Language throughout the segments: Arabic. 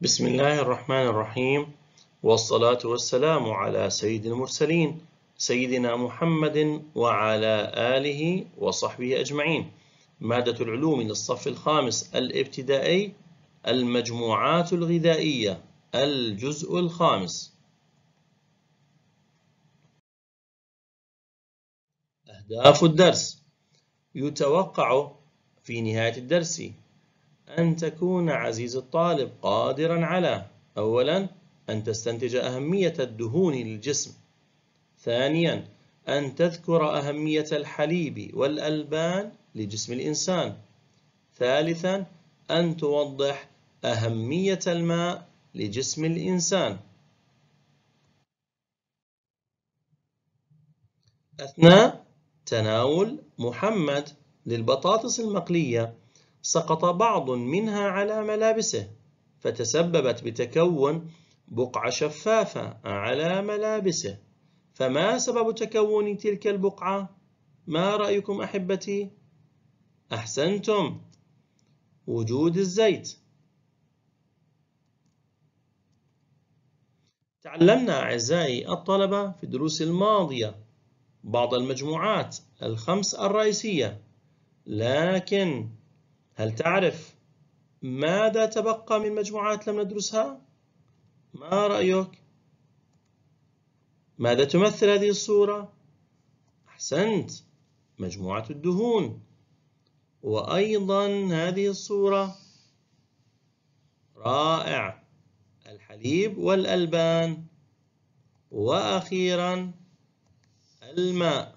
بسم الله الرحمن الرحيم والصلاة والسلام على سيد المرسلين سيدنا محمد وعلى آله وصحبه أجمعين مادة العلوم للصف الخامس الابتدائي المجموعات الغذائية الجزء الخامس أهداف الدرس يتوقع في نهاية الدرس أن تكون عزيز الطالب قادرا على أولا أن تستنتج أهمية الدهون للجسم ثانيا أن تذكر أهمية الحليب والألبان لجسم الإنسان ثالثا أن توضح أهمية الماء لجسم الإنسان أثناء تناول محمد للبطاطس المقلية سقط بعض منها على ملابسه فتسببت بتكون بقعة شفافة على ملابسه فما سبب تكون تلك البقعة؟ ما رأيكم أحبتي؟ أحسنتم وجود الزيت تعلمنا أعزائي الطلبة في الدروس الماضية بعض المجموعات الخمس الرئيسية لكن هل تعرف ماذا تبقى من مجموعات لم ندرسها؟ ما رأيك؟ ماذا تمثل هذه الصورة؟ أحسنت مجموعة الدهون وأيضا هذه الصورة رائع الحليب والألبان وأخيرا الماء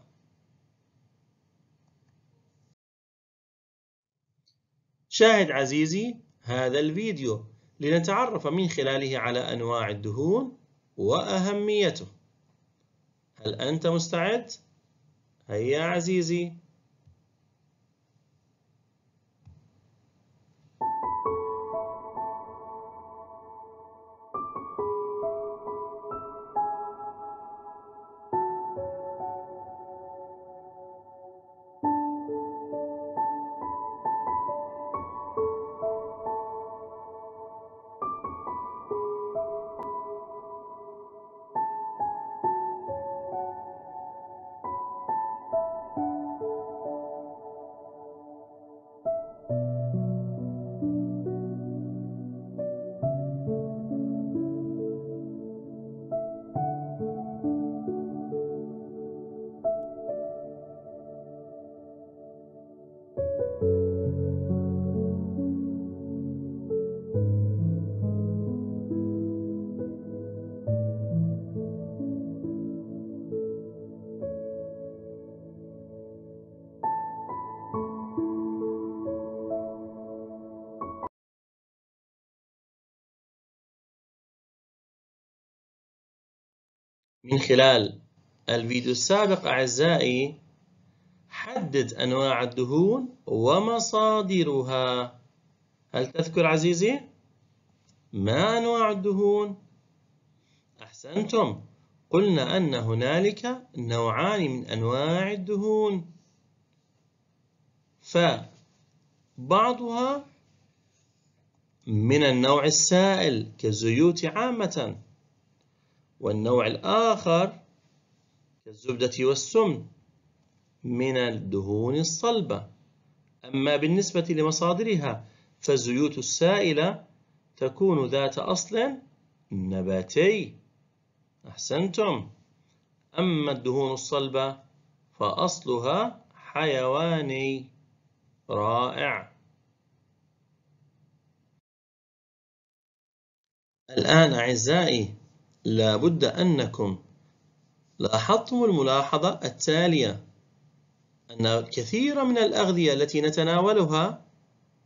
شاهد عزيزي هذا الفيديو لنتعرف من خلاله على أنواع الدهون وأهميته هل أنت مستعد؟ هيا عزيزي من خلال الفيديو السابق أعزائي حدد أنواع الدهون ومصادرها هل تذكر عزيزي؟ ما أنواع الدهون؟ أحسنتم قلنا أن هنالك نوعان من أنواع الدهون فبعضها من النوع السائل كالزيوت عامةً والنوع الآخر كالزبدة والسمن من الدهون الصلبة أما بالنسبة لمصادرها فالزيوت السائلة تكون ذات أصل نباتي أحسنتم أما الدهون الصلبة فأصلها حيواني رائع الآن أعزائي لابد أنكم لاحظتم الملاحظة التالية أن كثير من الأغذية التي نتناولها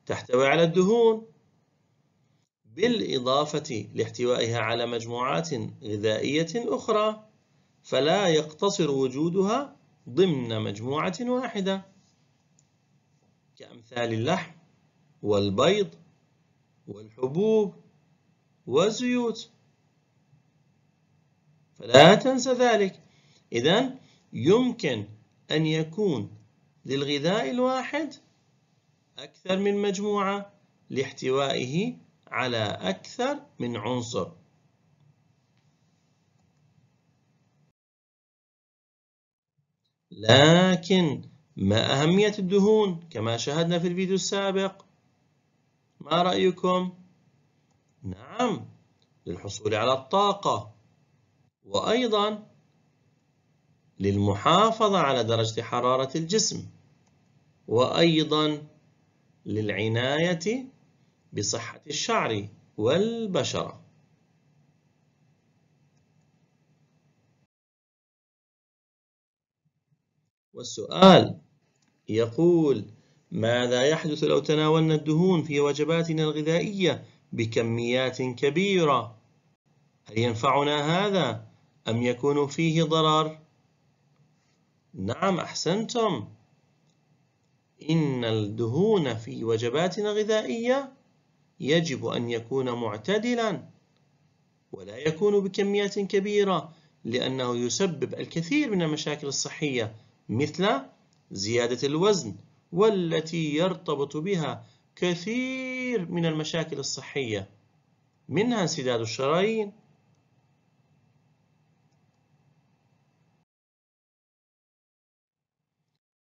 تحتوي على الدهون بالإضافة لاحتوائها على مجموعات غذائية أخرى فلا يقتصر وجودها ضمن مجموعة واحدة كأمثال اللحم والبيض والحبوب والزيوت فلا تنسى ذلك إذا يمكن أن يكون للغذاء الواحد أكثر من مجموعة لاحتوائه على أكثر من عنصر لكن ما أهمية الدهون كما شاهدنا في الفيديو السابق ما رأيكم؟ نعم للحصول على الطاقة وأيضا للمحافظة على درجة حرارة الجسم وأيضا للعناية بصحة الشعر والبشرة والسؤال يقول ماذا يحدث لو تناولنا الدهون في وجباتنا الغذائية بكميات كبيرة؟ هل ينفعنا هذا؟ أم يكون فيه ضرر؟ نعم أحسنتم إن الدهون في وجباتنا الغذائية يجب أن يكون معتدلا ولا يكون بكميات كبيرة لأنه يسبب الكثير من المشاكل الصحية مثل زيادة الوزن والتي يرتبط بها كثير من المشاكل الصحية منها انسداد الشرايين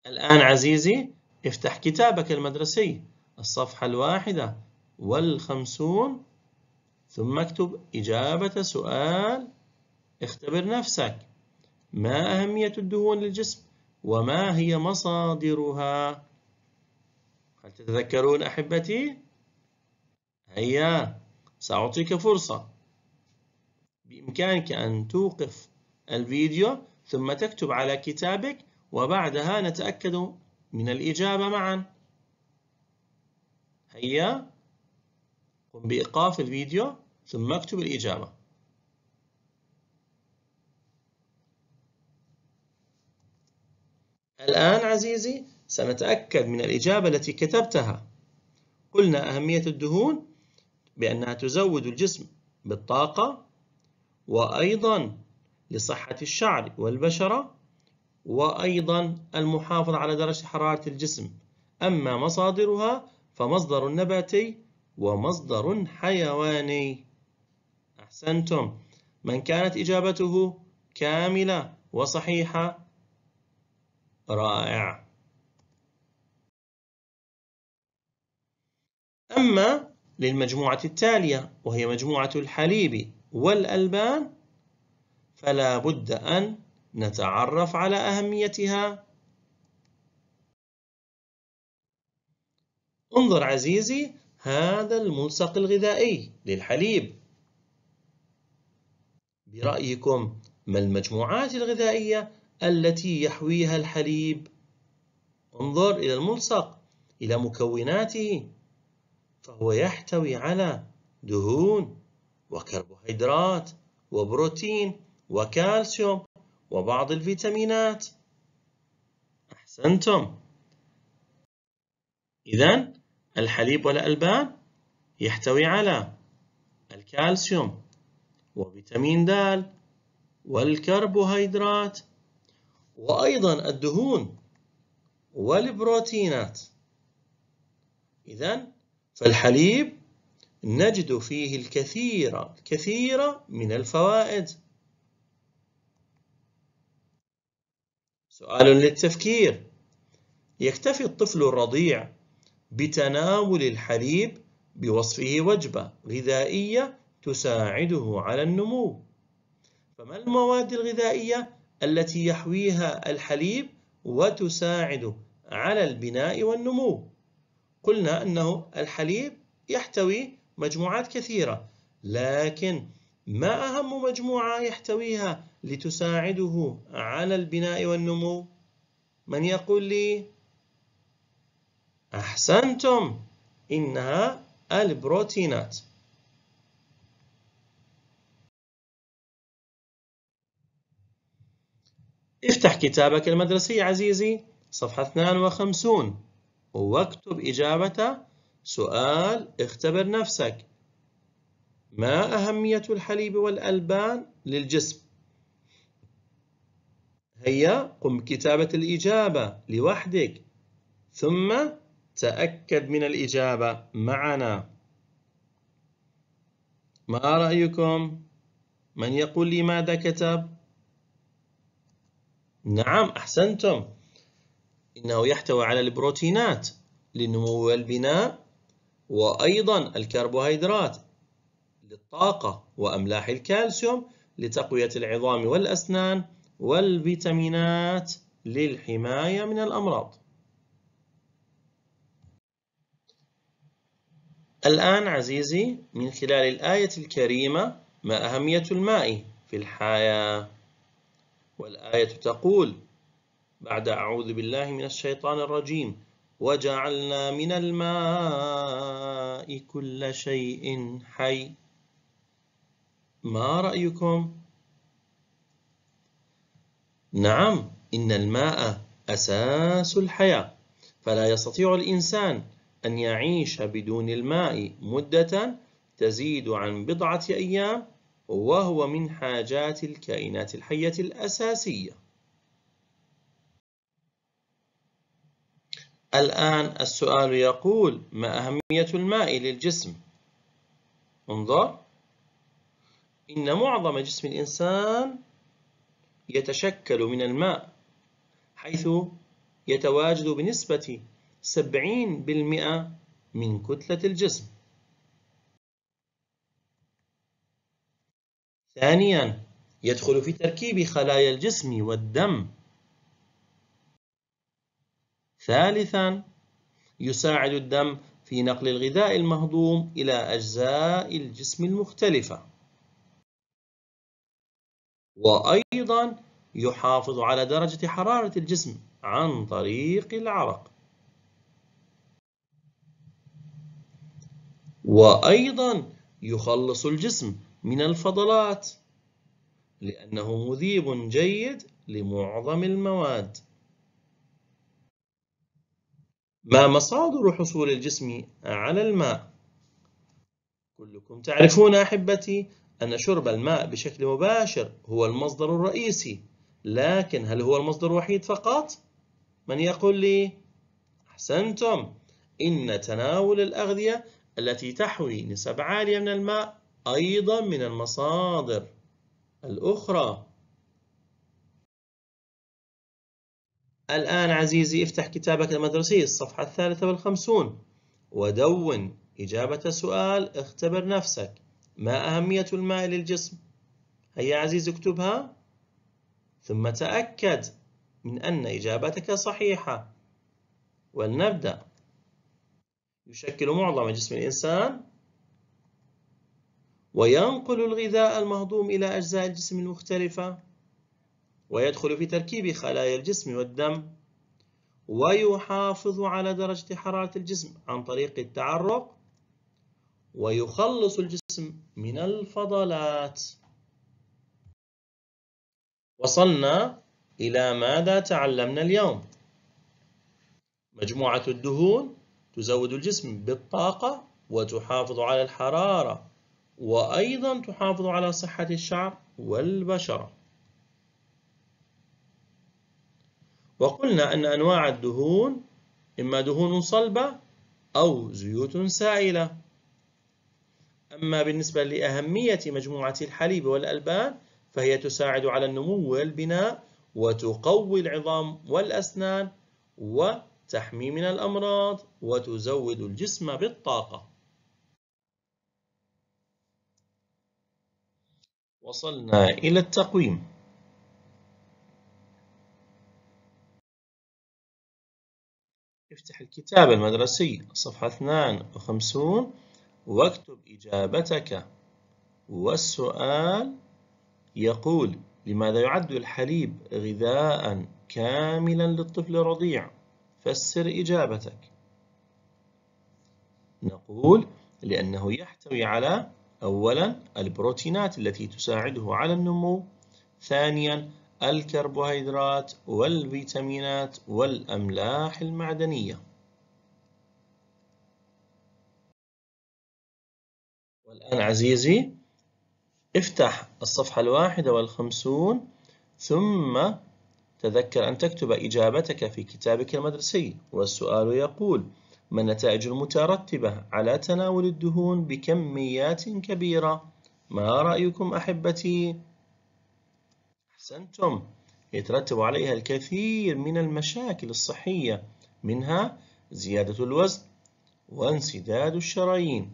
الآن عزيزي افتح كتابك المدرسي الصفحة الواحدة والخمسون ثم اكتب إجابة سؤال اختبر نفسك ما أهمية الدهون للجسم وما هي مصادرها هل تتذكرون أحبتي؟ هيا سأعطيك فرصة بإمكانك أن توقف الفيديو ثم تكتب على كتابك وبعدها نتأكد من الإجابة معا هيا قم بإيقاف الفيديو ثم اكتب الإجابة الآن عزيزي سنتأكد من الإجابة التي كتبتها قلنا أهمية الدهون بأنها تزود الجسم بالطاقة وأيضا لصحة الشعر والبشرة وأيضا المحافظة على درجة حرارة الجسم أما مصادرها فمصدر نباتي ومصدر حيواني أحسنتم من كانت إجابته كاملة وصحيحة رائع أما للمجموعة التالية وهي مجموعة الحليب والألبان فلا بد أن نتعرف على أهميتها انظر عزيزي هذا الملصق الغذائي للحليب برأيكم ما المجموعات الغذائية التي يحويها الحليب؟ انظر إلى الملصق إلى مكوناته فهو يحتوي على دهون وكربوهيدرات وبروتين وكالسيوم وبعض الفيتامينات أحسنتم إذا الحليب والألبان يحتوي على الكالسيوم وفيتامين د والكربوهيدرات وأيضا الدهون والبروتينات إذا فالحليب نجد فيه الكثير الكثير من الفوائد سؤال للتفكير يكتفي الطفل الرضيع بتناول الحليب بوصفه وجبة غذائية تساعده على النمو فما المواد الغذائية التي يحويها الحليب وتساعد على البناء والنمو قلنا أنه الحليب يحتوي مجموعات كثيرة لكن ما أهم مجموعة يحتويها لتساعده على البناء والنمو؟ من يقول لي؟ أحسنتم إنها البروتينات افتح كتابك المدرسي عزيزي صفحة 52 واكتب إجابة سؤال اختبر نفسك ما أهمية الحليب والألبان للجسم؟ هيا قم بكتابة الإجابة لوحدك ثم تأكد من الإجابة معنا ما رأيكم؟ من يقول لي ماذا كتب؟ نعم أحسنتم إنه يحتوي على البروتينات لنمو البناء وأيضا الكربوهيدرات للطاقة وأملاح الكالسيوم لتقوية العظام والأسنان والفيتامينات للحماية من الأمراض الآن عزيزي من خلال الآية الكريمة ما أهمية الماء في الحياة والآية تقول بعد أعوذ بالله من الشيطان الرجيم وجعلنا من الماء كل شيء حي ما رأيكم؟ نعم إن الماء أساس الحياة فلا يستطيع الإنسان أن يعيش بدون الماء مدة تزيد عن بضعة أيام وهو من حاجات الكائنات الحية الأساسية الآن السؤال يقول ما أهمية الماء للجسم؟ انظر إن معظم جسم الإنسان يتشكل من الماء حيث يتواجد بنسبة 70% من كتلة الجسم ثانيا يدخل في تركيب خلايا الجسم والدم ثالثا يساعد الدم في نقل الغذاء المهضوم إلى أجزاء الجسم المختلفة وأيضا يحافظ على درجة حرارة الجسم عن طريق العرق وأيضا يخلص الجسم من الفضلات لأنه مذيب جيد لمعظم المواد ما مصادر حصول الجسم على الماء؟ كلكم تعرفون أحبتي أن شرب الماء بشكل مباشر هو المصدر الرئيسي لكن هل هو المصدر الوحيد فقط؟ من يقول لي؟ أحسنتم إن تناول الأغذية التي تحوي نسب عالية من الماء أيضا من المصادر الأخرى الآن عزيزي افتح كتابك المدرسي الصفحة الثالثة والخمسون ودون إجابة سؤال اختبر نفسك ما أهمية الماء للجسم؟ هيا عزيز اكتبها ثم تأكد من أن إجابتك صحيحة ولنبدأ يشكل معظم جسم الإنسان وينقل الغذاء المهضوم إلى أجزاء الجسم المختلفة ويدخل في تركيب خلايا الجسم والدم ويحافظ على درجة حرارة الجسم عن طريق التعرق ويخلص الجسم من الفضلات وصلنا إلى ماذا تعلمنا اليوم مجموعة الدهون تزود الجسم بالطاقة وتحافظ على الحرارة وأيضا تحافظ على صحة الشعر والبشرة وقلنا أن أنواع الدهون إما دهون صلبة أو زيوت سائلة أما بالنسبة لأهمية مجموعة الحليب والألبان فهي تساعد على النمو والبناء وتقوي العظام والأسنان وتحمي من الأمراض وتزود الجسم بالطاقة وصلنا إلى التقويم افتح الكتاب المدرسي صفحة 52 واكتب إجابتك والسؤال يقول لماذا يعد الحليب غذاء كاملا للطفل الرضيع فسر إجابتك نقول لأنه يحتوي على أولا البروتينات التي تساعده على النمو ثانيا الكربوهيدرات والفيتامينات والأملاح المعدنية الآن عزيزي افتح الصفحة الواحدة والخمسون ثم تذكر أن تكتب إجابتك في كتابك المدرسي والسؤال يقول ما النتائج المترتبة على تناول الدهون بكميات كبيرة؟ ما رأيكم أحبتي؟ أحسنتم يترتب عليها الكثير من المشاكل الصحية منها زيادة الوزن وانسداد الشرايين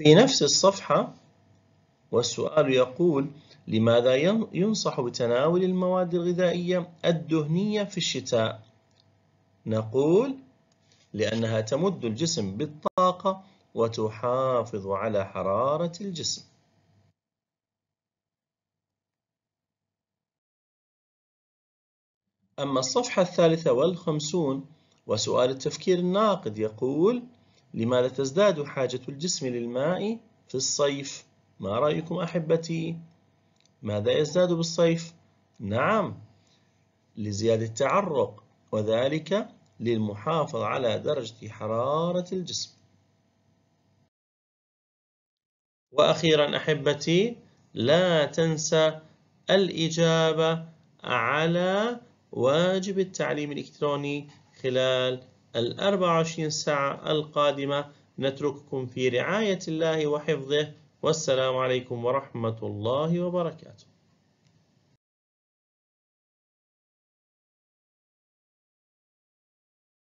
وفي نفس الصفحة والسؤال يقول لماذا ينصح بتناول المواد الغذائية الدهنية في الشتاء؟ نقول لأنها تمد الجسم بالطاقة وتحافظ على حرارة الجسم أما الصفحة الثالثة والخمسون وسؤال التفكير الناقد يقول لماذا تزداد حاجة الجسم للماء في الصيف؟ ما رأيكم أحبتي؟ ماذا يزداد بالصيف؟ نعم لزيادة التعرق وذلك للمحافظة على درجة حرارة الجسم وأخيرا أحبتي لا تنسى الإجابة على واجب التعليم الإلكتروني خلال الأربع وعشرين ساعة القادمة نترككم في رعاية الله وحفظه والسلام عليكم ورحمة الله وبركاته